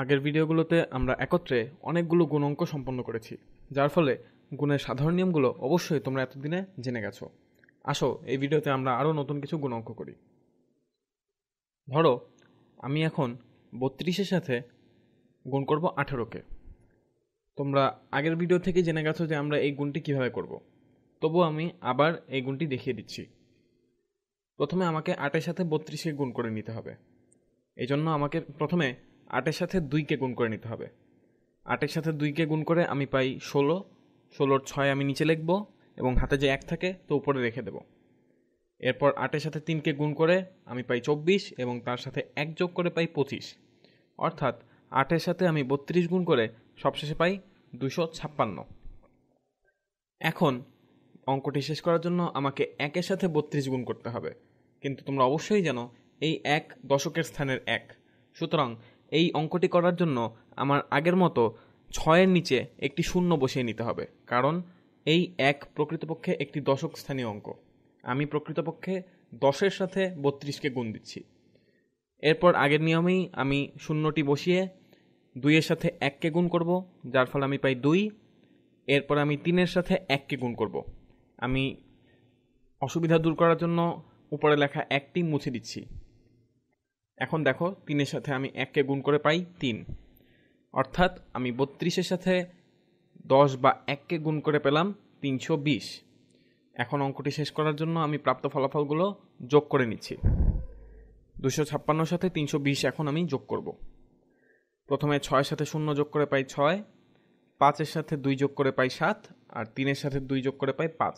আগের ভিডিওগুলোতে আমরা একত্রে অনেকগুলো গুণ অঙ্ক সম্পন্ন করেছি যার ফলে গুণের সাধারণ নিয়মগুলো অবশ্যই তোমরা এতদিনে জেনে গেছো আসো এই ভিডিওতে আমরা আরও নতুন কিছু গুণ অঙ্ক করি ধরো আমি এখন বত্রিশের সাথে গুণ করব আঠেরোকে তোমরা আগের ভিডিও থেকে জেনে গেছো যে আমরা এই গুণটি কিভাবে করব। তবু আমি আবার এই গুণটি দেখিয়ে দিচ্ছি প্রথমে আমাকে আটের সাথে বত্রিশে গুণ করে নিতে হবে এই জন্য আমাকে প্রথমে আটের সাথে দুইকে গুণ করে নিতে হবে আটের সাথে দুইকে গুণ করে আমি পাই ষোলো ষোলোর ছয় আমি নিচে লিখব এবং হাতে যে এক থাকে তো উপরে রেখে দেব এরপর আটের সাথে তিনকে গুণ করে আমি পাই চব্বিশ এবং তার সাথে এক যোগ করে পাই পঁচিশ অর্থাৎ আটের সাথে আমি বত্রিশ গুণ করে সবশেষে পাই দুশো ছাপ্পান্ন এখন অঙ্কটি শেষ করার জন্য আমাকে একের সাথে বত্রিশ গুণ করতে হবে কিন্তু তোমরা অবশ্যই জানো এই এক দশকের স্থানের এক সুতরাং এই অঙ্কটি করার জন্য আমার আগের মতো ছয়ের নিচে একটি শূন্য বসিয়ে নিতে হবে কারণ এই এক প্রকৃতপক্ষে একটি দশক স্থানীয় অঙ্ক আমি প্রকৃতপক্ষে দশের সাথে বত্রিশকে গুণ দিচ্ছি এরপর আগের নিয়মেই আমি শূন্যটি বসিয়ে দুইয়ের সাথে এককে গুণ করব যার ফলে আমি পাই দুই এরপর আমি তিনের সাথে এককে গুণ করব আমি অসুবিধা দূর করার জন্য উপরে লেখা একটি মুছে দিচ্ছি এখন দেখো তিনের সাথে আমি এককে গুণ করে পাই তিন অর্থাৎ আমি বত্রিশের সাথে দশ বা এককে গুণ করে পেলাম তিনশো বিশ এখন অঙ্কটি শেষ করার জন্য আমি প্রাপ্ত ফলাফলগুলো যোগ করে নিচ্ছি দুশো ছাপ্পান্নর সাথে তিনশো বিশ এখন আমি যোগ করব প্রথমে ছয়ের সাথে শূন্য যোগ করে পাই ছয় পাঁচের সাথে দুই যোগ করে পাই সাত আর তিনের সাথে দুই যোগ করে পাই পাঁচ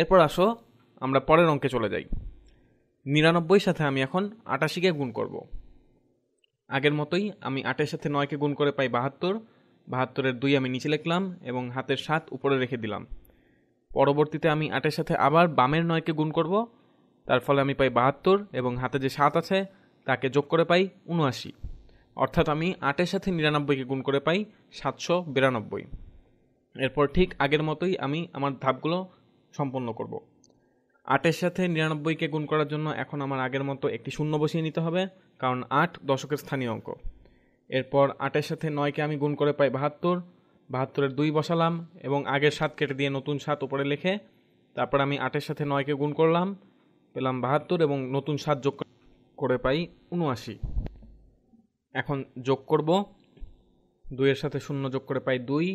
এরপর আসো আমরা পরের অঙ্কে চলে যাই নিরানব্বই সাথে আমি এখন আটাশিকে গুণ করব। আগের মতোই আমি আটের সাথে নয়কে গুণ করে পাই বাহাত্তর বাহাত্তরের দুই আমি নিচে লিখলাম এবং হাতের সাত উপরে রেখে দিলাম পরবর্তীতে আমি আটের সাথে আবার বামের নয়কে গুণ করব তার ফলে আমি পাই বাহাত্তর এবং হাতে যে সাত আছে তাকে যোগ করে পাই উনআশি অর্থাৎ আমি আটের সাথে নিরানব্বইকে গুণ করে পাই সাতশো বিরানব্বই এরপর ঠিক আগের মতোই আমি আমার ধাপগুলো সম্পন্ন করব আটের সাথে নিরানব্বইকে গুণ করার জন্য এখন আমার আগের মতো একটি শূন্য বসিয়ে নিতে হবে কারণ আট দশকের স্থানীয় অঙ্ক এরপর আটের সাথে নয়কে আমি গুণ করে পাই বাহাত্তর বাহাত্তরের দুই বসালাম এবং আগের সাত কেটে দিয়ে নতুন সাত উপরে লেখে তারপর আমি আটের সাথে নয়কে গুণ করলাম পেলাম বাহাত্তর এবং নতুন সাত যোগ করে পাই উনআশি এখন যোগ করব দুইয়ের সাথে শূন্য যোগ করে পাই দুই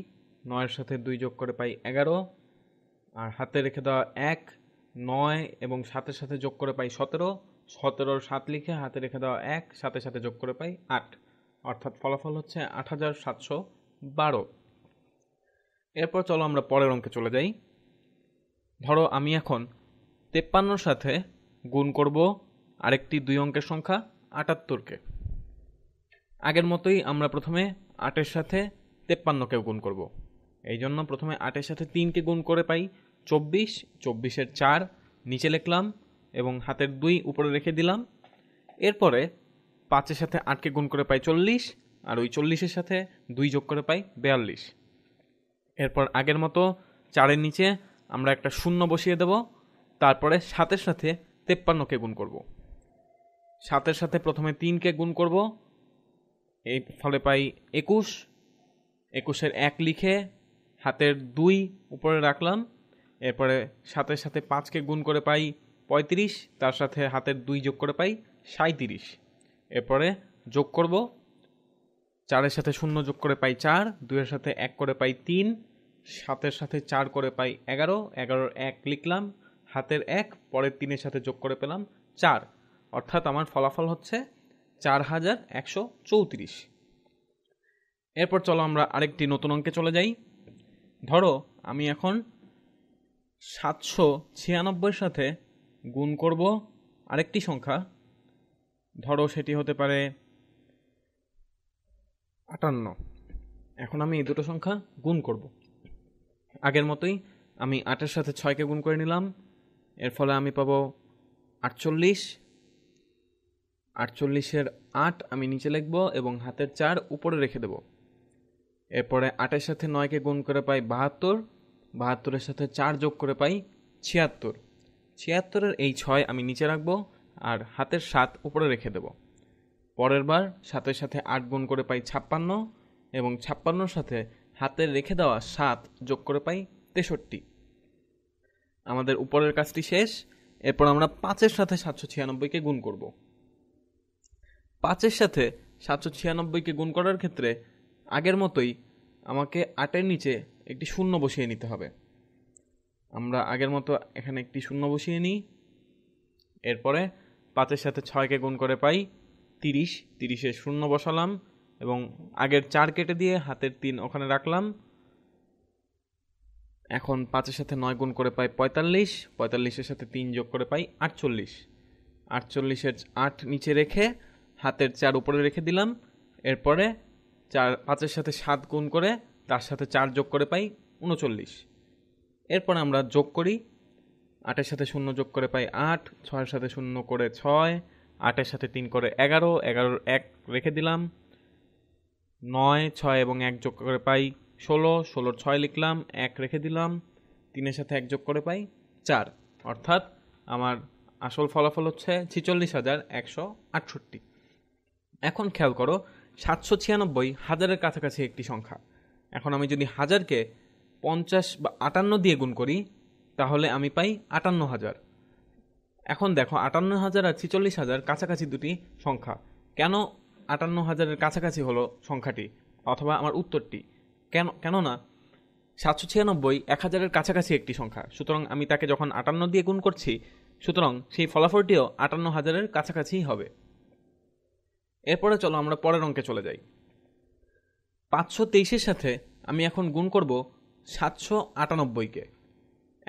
নয়ের সাথে দুই যোগ করে পাই এগারো আর হাতে রেখে দেওয়া এক নয় এবং সাতের সাথে যোগ করে পাই সতেরো সতেরোর সাত লিখে হাতে রেখে দেওয়া এক সাথে সাথে যোগ করে পাই আট অর্থাৎ ফলাফল হচ্ছে আট হাজার সাতশো বারো এরপর চলো আমরা পরের অঙ্কে চলে যাই ধরো আমি এখন তেপ্পান্নর সাথে গুণ করব আরেকটি দুই অঙ্কের সংখ্যা আটাত্তরকে আগের মতোই আমরা প্রথমে আটের সাথে তেপ্পান্নকেও গুণ করব এই জন্য প্রথমে আটের সাথে তিনকে গুণ করে পাই চব্বিশ চব্বিশের চার নিচে লিখলাম এবং হাতের দুই উপরে রেখে দিলাম এরপরে পাঁচের সাথে আটকে গুণ করে পাই চল্লিশ আর ওই চল্লিশের সাথে দুই যোগ করে পাই বেয়াল্লিশ এরপর আগের মতো চারের নিচে আমরা একটা শূন্য বসিয়ে দেব তারপরে সাতের সাথে তেপ্পান্নকে গুণ করব সাতের সাথে প্রথমে তিনকে গুণ করব এই ফলে পাই একুশ একুশের এক লিখে হাতের দুই উপরে রাখলাম এরপরে সাথে সাথে পাঁচকে গুণ করে পাই পঁয়ত্রিশ তার সাথে হাতের দুই যোগ করে পাই সাঁত্রিশ এরপরে যোগ করব চারের সাথে শূন্য যোগ করে পাই চার দুইয়ের সাথে এক করে পাই তিন সাতের সাথে চার করে পাই এগারো এগারোর এক লিখলাম হাতের এক পরের তিনের সাথে যোগ করে পেলাম চার অর্থাৎ আমার ফলাফল হচ্ছে চার হাজার একশো চৌত্রিশ এরপর চলো আমরা আরেকটি নতুন অঙ্কে চলে যাই ধরো আমি এখন সাতশো ছিয়ানব্বইয়ের সাথে গুণ করব আরেকটি সংখ্যা ধরো সেটি হতে পারে আটান্ন এখন আমি এই দুটো সংখ্যা গুণ করব আগের মতোই আমি আটের সাথে ছয়কে গুণ করে নিলাম এর ফলে আমি পাবো আটচল্লিশ আটচল্লিশের আট আমি নিচে লিখব এবং হাতের চার উপরে রেখে দেব এরপরে আটের সাথে নয়কে গুণ করে পাই বাহাত্তর বাহাত্তরের সাথে চার যোগ করে পাই ছিয়াত্তর ছিয়াত্তরের এই ছয় আমি নিচে রাখবো আর হাতের সাত উপরে রেখে দেব পরের বার সাতের সাথে আট গুণ করে পাই ছাপ্পান্ন এবং ছাপ্পান্নর সাথে হাতের রেখে দেওয়া সাত যোগ করে পাই তেষট্টি আমাদের উপরের কাজটি শেষ এরপর আমরা পাঁচের সাথে সাতশো ছিয়ানব্বইকে গুণ করব পাঁচের সাথে সাতশো ছিয়ানব্বইকে গুণ করার ক্ষেত্রে আগের মতোই আমাকে আটের নিচে একটি শূন্য বসিয়ে নিতে হবে আমরা আগের মতো এখানে একটি শূন্য বসিয়ে নিই এরপরে পাঁচের সাথে ছয়কে গুণ করে পাই তিরিশ তিরিশে শূন্য বসালাম এবং আগের চার কেটে দিয়ে হাতের তিন ওখানে রাখলাম এখন পাঁচের সাথে নয় গুণ করে পাই পঁয়তাল্লিশ পঁয়তাল্লিশের সাথে তিন যোগ করে পাই আটচল্লিশ আটচল্লিশের আট নিচে রেখে হাতের চার উপরে রেখে দিলাম এরপরে চার পাঁচের সাথে সাত গুণ করে তার সাথে চার যোগ করে পাই উনচল্লিশ এরপর আমরা যোগ করি আটের সাথে শূন্য যোগ করে পাই আট ছয়ের সাথে শূন্য করে ছয় আটের সাথে তিন করে এগারো এগারোর এক রেখে দিলাম নয় ছয় এবং এক যোগ করে পাই ষোলো ষোলোর ছয় লিখলাম এক রেখে দিলাম তিনের সাথে এক যোগ করে পাই চার অর্থাৎ আমার আসল ফলাফল হচ্ছে ছিচল্লিশ হাজার একশো আটষট্টি এখন খেয়াল করো সাতশো ছিয়ানব্বই হাজারের কাছাকাছি একটি সংখ্যা এখন আমি যদি হাজারকে পঞ্চাশ বা আটান্ন দিয়ে গুণ করি তাহলে আমি পাই আটান্ন হাজার এখন দেখো আটান্ন হাজার আর ছিচল্লিশ হাজার কাছাকাছি দুটি সংখ্যা কেন আটান্ন হাজারের কাছাকাছি হলো সংখ্যাটি অথবা আমার উত্তরটি কেন কেননা সাতশো ছিয়ানব্বই এক হাজারের কাছাকাছি একটি সংখ্যা সুতরাং আমি তাকে যখন আটান্ন দিয়ে গুণ করছি সুতরাং সেই ফলাফলটিও আটান্ন হাজারের কাছাকাছি হবে এরপরে চলো আমরা পরের অঙ্কে চলে যাই পাঁচশো তেইশের সাথে আমি এখন গুণ করব সাতশো আটানব্বইকে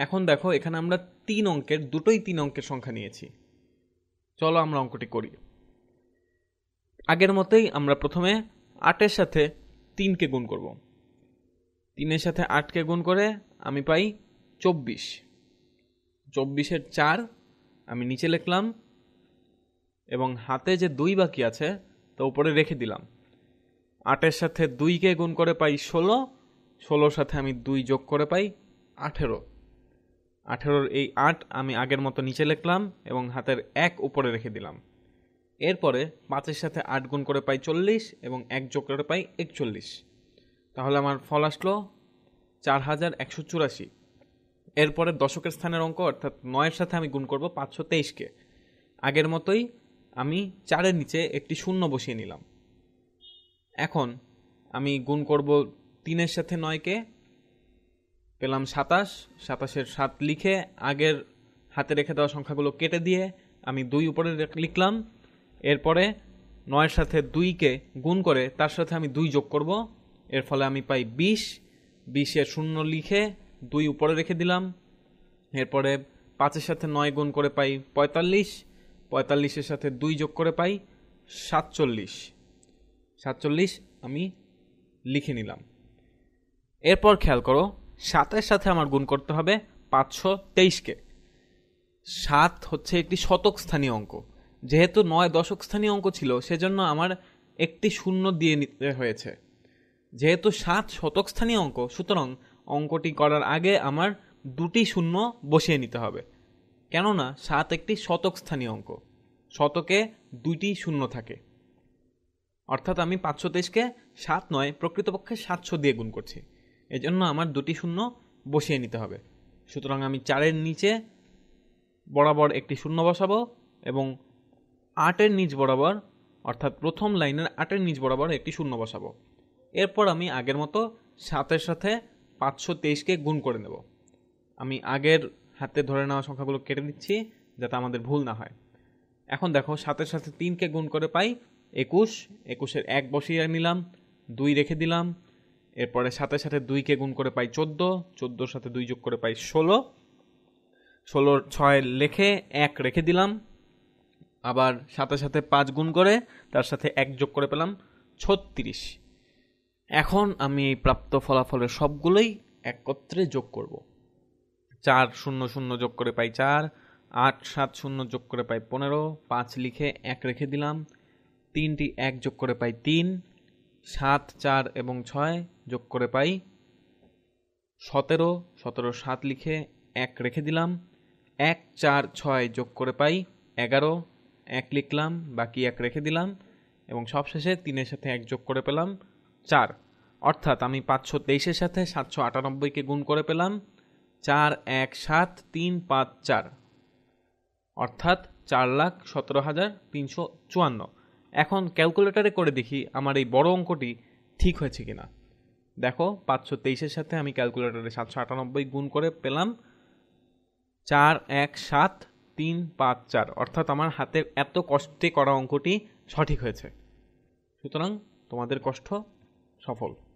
এখন দেখো এখানে আমরা তিন অঙ্কের দুটোই তিন অঙ্কের সংখ্যা নিয়েছি চলো আমরা অঙ্কটি করি আগের মতোই আমরা প্রথমে আটের সাথে তিনকে গুণ করব তিনের সাথে আটকে গুণ করে আমি পাই চব্বিশ চব্বিশের চার আমি নিচে লিখলাম এবং হাতে যে দুই বাকি আছে তা উপরে রেখে দিলাম আটের সাথে দুইকে গুণ করে পাই ষোলো ষোলোর সাথে আমি দুই যোগ করে পাই আঠেরো আঠেরোর এই আট আমি আগের মতো নিচে লিখলাম এবং হাতের এক উপরে রেখে দিলাম এরপরে পাঁচের সাথে আট গুণ করে পাই চল্লিশ এবং এক যোগ করে পাই একচল্লিশ তাহলে আমার ফল আসলো চার হাজার একশো চুরাশি এরপরে দশকের স্থানের অঙ্ক অর্থাৎ নয়ের সাথে আমি গুণ করব পাঁচশো তেইশকে আগের মতোই আমি চারের নিচে একটি শূন্য বসিয়ে নিলাম এখন আমি গুণ করব তিনের সাথে নয়কে পেলাম সাতাশ সাতাশের সাত লিখে আগের হাতে রেখে দেওয়া সংখ্যাগুলো কেটে দিয়ে আমি দুই উপরে লিখলাম এরপরে নয়ের সাথে দুইকে গুণ করে তার সাথে আমি দুই যোগ করব এর ফলে আমি পাই বিশ বিশে শূন্য লিখে দুই উপরে রেখে দিলাম এরপরে পাঁচের সাথে নয় গুণ করে পাই পঁয়তাল্লিশ পঁয়তাল্লিশের সাথে দুই যোগ করে পাই সাতচল্লিশ সাতচল্লিশ আমি লিখে নিলাম এরপর খেয়াল করো সাতের সাথে আমার গুণ করতে হবে পাঁচশো তেইশকে সাত হচ্ছে একটি শতক স্থানীয় অঙ্ক যেহেতু নয় দশক স্থানীয় অঙ্ক ছিল সেজন্য আমার একটি শূন্য দিয়ে নিতে হয়েছে যেহেতু সাত শতক স্থানীয় অঙ্ক সুতরাং অঙ্কটি করার আগে আমার দুটি শূন্য বসিয়ে নিতে হবে কেননা সাত একটি শতক স্থানীয় অঙ্ক শতকে দুইটি শূন্য থাকে অর্থাৎ আমি পাঁচশো তেইশকে সাত নয় প্রকৃতপক্ষে সাতশো দিয়ে গুণ করছি এজন্য আমার দুটি শূন্য বসিয়ে নিতে হবে সুতরাং আমি চারের নিচে বরাবর একটি শূন্য বসাবো এবং আটের নিচ বরাবর অর্থাৎ প্রথম লাইনের আটের নিচ বরাবর একটি শূন্য বসাবো এরপর আমি আগের মতো সাতের সাথে পাঁচশো তেইশকে গুণ করে নেব আমি আগের হাতে ধরে নেওয়া সংখ্যাগুলো কেটে দিচ্ছি যাতে আমাদের ভুল না হয় এখন দেখো সাতের সাথে তিনকে গুণ করে পাই একুশ একুশের এক বসিয়ে নিলাম দুই রেখে দিলাম এরপরে সাথে সাথে দুইকে গুণ করে পাই চোদ্দ চোদ্দোর সাথে দুই যোগ করে পাই ষোলো ষোলোর ছয় লেখে এক রেখে দিলাম আবার সাথে সাথে পাঁচ গুণ করে তার সাথে এক যোগ করে পেলাম ছত্রিশ এখন আমি এই প্রাপ্ত ফলাফলের সবগুলোই একত্রে যোগ করব চার শূন্য শূন্য যোগ করে পাই চার আট সাত শূন্য যোগ করে পাই পনেরো পাঁচ লিখে এক রেখে দিলাম তিনটি এক যোগ করে পাই তিন সাত চার এবং ছয় যোগ করে পাই সতেরো সতেরো সাত লিখে এক রেখে দিলাম এক চার ছয় যোগ করে পাই এগারো এক লিখলাম বাকি এক রেখে দিলাম এবং সবশেষে তিনের সাথে এক যোগ করে পেলাম চার অর্থাৎ আমি পাঁচশো তেইশের সাথে সাতশো আটানব্বইকে গুণ করে পেলাম চার এক সাত তিন পাঁচ চার অর্থাৎ চার লাখ সতেরো হাজার তিনশো চুয়ান্ন এখন ক্যালকুলেটারে করে দেখি আমার এই বড় অঙ্কটি ঠিক হয়েছে কিনা দেখো পাঁচশো তেইশের সাথে আমি ক্যালকুলেটারে সাতশো আটানব্বই গুণ করে পেলাম চার এক সাত তিন পাঁচ চার অর্থাৎ আমার হাতে এত কষ্টে করা অঙ্কটি সঠিক হয়েছে সুতরাং তোমাদের কষ্ট সফল